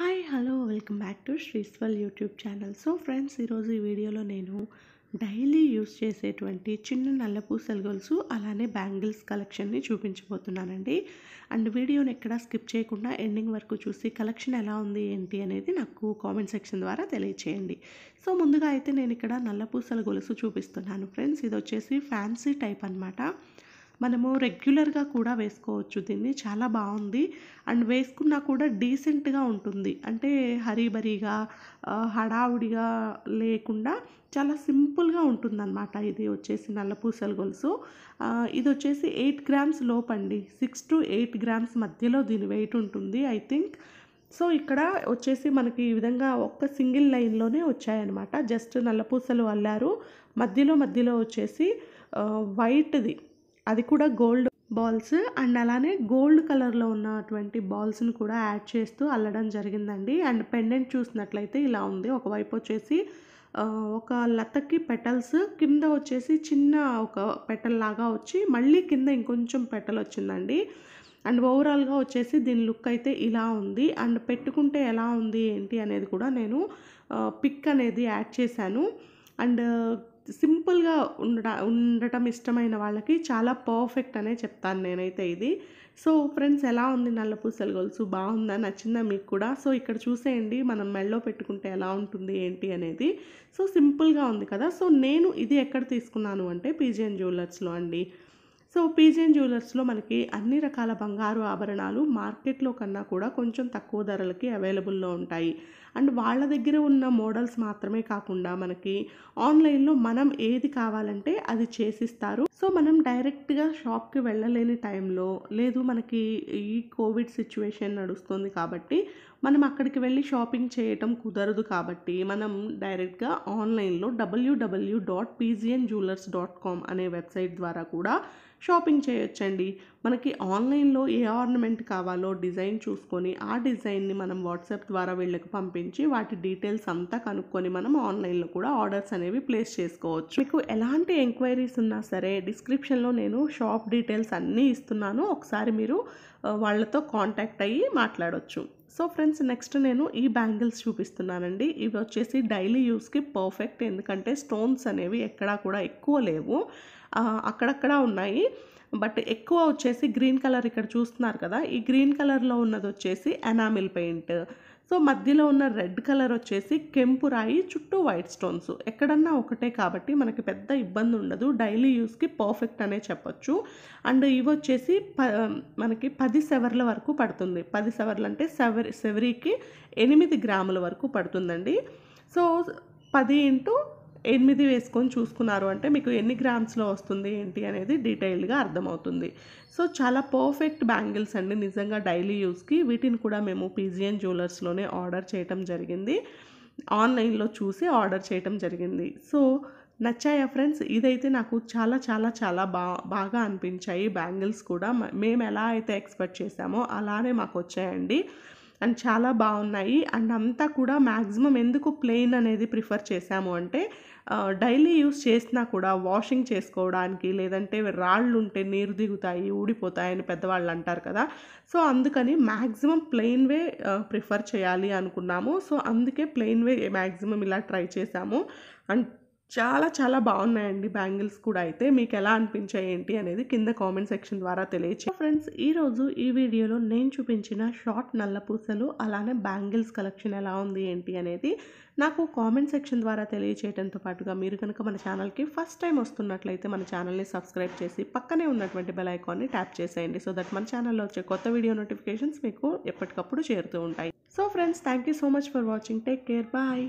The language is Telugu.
hi hello welcome back to శ్రీస్వల్ యూట్యూబ్ ఛానల్ సో ఫ్రెండ్స్ ఈరోజు ఈ వీడియోలో నేను డైలీ యూస్ చేసేటువంటి చిన్న నల్లపూసల గొలుసు అలానే బ్యాంగిల్స్ కలెక్షన్ని చూపించబోతున్నానండి అండ్ వీడియోని ఎక్కడ స్కిప్ చేయకుండా ఎండింగ్ వరకు చూసి కలెక్షన్ ఎలా ఉంది ఏంటి అనేది నాకు కామెంట్ సెక్షన్ ద్వారా తెలియచేయండి సో ముందుగా అయితే నేను ఇక్కడ నల్లపూసల గొలుసు చూపిస్తున్నాను ఫ్రెండ్స్ ఇది వచ్చేసి ఫ్యాన్సీ టైప్ అనమాట మనము రెగ్యులర్గా కూడా వేసుకోవచ్చు దీన్ని చాలా బాగుంది అండ్ వేసుకున్నా కూడా డీసెంట్గా ఉంటుంది అంటే హరీబరీగా హడావుడిగా లేకుండా చాలా సింపుల్గా ఉంటుందన్నమాట ఇది వచ్చేసి నల్లపూసల గొలుసు ఇది వచ్చేసి ఎయిట్ గ్రామ్స్ లోపండి సిక్స్ టు ఎయిట్ గ్రామ్స్ మధ్యలో దీని వెయిట్ ఉంటుంది ఐ థింక్ సో ఇక్కడ వచ్చేసి మనకి ఈ విధంగా ఒక్క సింగిల్ లైన్లోనే వచ్చాయన్నమాట జస్ట్ నల్లపూసలు అల్లారు మధ్యలో మధ్యలో వచ్చేసి వైట్ది అది కూడా గోల్డ్ బాల్స్ అండ్ అలానే గోల్డ్ కలర్లో ఉన్నటువంటి బాల్స్ని కూడా యాడ్ చేస్తూ అల్లడం జరిగిందండి అండ్ పెండెంట్ చూసినట్లయితే ఇలా ఉంది ఒకవైపు వచ్చేసి ఒక లతకి పెటల్స్ కింద వచ్చేసి చిన్న ఒక పెటల్ లాగా వచ్చి మళ్ళీ కింద ఇంకొంచెం పెటల్ వచ్చిందండి అండ్ ఓవరాల్గా వచ్చేసి దీని లుక్ అయితే ఇలా ఉంది అండ్ పెట్టుకుంటే ఎలా ఉంది ఏంటి అనేది కూడా నేను పిక్ అనేది యాడ్ చేశాను అండ్ సింపుల్గా ఉండ ఉండటం ఇష్టమైన వాళ్ళకి చాలా పర్ఫెక్ట్ అనే చెప్తాను నేనైతే ఇది సో ఫ్రెండ్స్ ఎలా ఉంది నల్ల పూసల గొలుసు బాగుందా నచ్చిందా మీకు కూడా సో ఇక్కడ చూసేయండి మనం మెళ్ళో పెట్టుకుంటే ఎలా ఉంటుంది ఏంటి అనేది సో సింపుల్గా ఉంది కదా సో నేను ఇది ఎక్కడ తీసుకున్నాను అంటే పీజిఎన్ జ్యువెలర్స్లో అండి సో పీజీఎన్ జ్యువెలర్స్లో మనకి అన్ని రకాల బంగారు ఆభరణాలు మార్కెట్లో కన్నా కూడా కొంచెం తక్కువ ధరలకి అవైలబుల్లో ఉంటాయి అండ్ వాళ్ళ దగ్గర ఉన్న మోడల్స్ మాత్రమే కాకుండా మనకి ఆన్లైన్లో మనం ఏది కావాలంటే అది చేసిస్తారు సో మనం డైరెక్ట్గా షాప్కి వెళ్ళలేని టైంలో లేదు మనకి ఈ కోవిడ్ సిచ్యువేషన్ నడుస్తుంది కాబట్టి మనం అక్కడికి వెళ్ళి షాపింగ్ చేయటం కుదరదు కాబట్టి మనం డైరెక్ట్గా ఆన్లైన్లో డబ్ల్యూడబ్ల్యూ dot PGN jewellers dot com అనే వెబ్సైట్ ద్వారా కూడా షాపింగ్ చేయొచ్చండి మనకి ఆన్లైన్లో ఏ ఆర్నమెంట్ కావాలో డిజైన్ చూసుకొని ఆ డిజైన్ని మనం వాట్సాప్ ద్వారా వీళ్ళకి పంపించి వాటి డీటెయిల్స్ అంతా కనుక్కొని మనం ఆన్లైన్లో కూడా ఆర్డర్స్ అనేవి ప్లేస్ చేసుకోవచ్చు మీకు ఎలాంటి ఎంక్వైరీస్ ఉన్నా సరే డిస్క్రిప్షన్లో నేను షాప్ డీటెయిల్స్ అన్నీ ఇస్తున్నాను ఒకసారి మీరు వాళ్ళతో కాంటాక్ట్ అయ్యి మాట్లాడవచ్చు సో ఫ్రెండ్స్ నెక్స్ట్ నేను ఈ బ్యాంగిల్స్ చూపిస్తున్నానండి ఇవి వచ్చేసి డైలీ యూస్కి పర్ఫెక్ట్ ఎందుకంటే స్టోన్స్ అనేవి ఎక్కడా కూడా ఎక్కువ లేవు అక్కడక్కడ ఉన్నాయి బట్ ఎక్కువ వచ్చేసి గ్రీన్ కలర్ ఇక్కడ చూస్తున్నారు కదా ఈ గ్రీన్ కలర్లో ఉన్నది వచ్చేసి ఎనామిల్ పెయింట్ సో మధ్యలో ఉన్న రెడ్ కలర్ వచ్చేసి కెంపు రాయి చుట్టూ వైట్ స్టోన్స్ ఎక్కడన్నా ఒకటే కాబట్టి మనకి పెద్ద ఇబ్బంది ఉండదు డైలీ యూస్కి పర్ఫెక్ట్ అనే చెప్పొచ్చు అండ్ ఇవి వచ్చేసి ప మనకి పది సెవర్ల వరకు పడుతుంది పది సెవర్లు అంటే సెవరి సెవరీకి ఎనిమిది గ్రాముల వరకు పడుతుందండి సో పది ఇంటూ ఎనిమిది వేసుకొని చూసుకున్నారు అంటే మీకు ఎన్ని గ్రామ్స్లో వస్తుంది ఏంటి అనేది డీటెయిల్డ్గా అర్థమవుతుంది సో చాలా పర్ఫెక్ట్ బ్యాంగిల్స్ అండి నిజంగా డైలీ యూస్కి వీటిని కూడా మేము పీజిఎన్ జ్యువెలర్స్లోనే ఆర్డర్ చేయటం జరిగింది ఆన్లైన్లో చూసి ఆర్డర్ చేయటం జరిగింది సో నచ్చాయా ఫ్రెండ్స్ ఇదైతే నాకు చాలా చాలా చాలా బా బాగా అనిపించాయి బ్యాంగిల్స్ కూడా మేము ఎలా అయితే ఎక్స్పెక్ట్ చేసామో అలానే మాకు వచ్చాయండి అండ్ చాలా బాగున్నాయి అండ్ అంతా కూడా మ్యాక్సిమం ఎందుకు ప్లెయిన్ అనేది ప్రిఫర్ చేశాము అంటే డైలీ యూస్ చేసినా కూడా వాషింగ్ చేసుకోవడానికి లేదంటే రాళ్ళు ఉంటే నీరు దిగుతాయి ఊడిపోతాయని పెద్దవాళ్ళు అంటారు కదా సో అందుకని మ్యాక్సిమం ప్లెయిన్ వే ప్రిఫర్ చేయాలి అనుకున్నాము సో అందుకే ప్లెయిన్ వే మ్యాక్సిమం ఇలా ట్రై చేశాము అండ్ చాలా చాలా బాగున్నాయండి బ్యాంగిల్స్ కూడా అయితే మీకు ఎలా అనిపించాయి ఏంటి అనేది కింద కామెంట్ సెక్షన్ ద్వారా తెలియచే ఫ్రెండ్స్ ఈరోజు ఈ వీడియోలో నేను చూపించిన షార్ట్ నల్లపూసలు అలానే బ్యాంగిల్స్ కలెక్షన్ ఎలా ఉంది ఏంటి అనేది నాకు కామెంట్ సెక్షన్ ద్వారా తెలియచేయడంతో పాటుగా మీరు కనుక మన ఛానల్కి ఫస్ట్ టైం వస్తున్నట్లయితే మన ఛానల్ని సబ్స్క్రైబ్ చేసి పక్కనే ఉన్నటువంటి బెల్ ఐకాన్ని ట్యాప్ చేసేయండి సో దట్ మన ఛానల్లో వచ్చే కొత్త వీడియో నోటిఫికేషన్స్ మీకు ఎప్పటికప్పుడు చేరుతూ ఉంటాయి so friends thank you so much for watching take care bye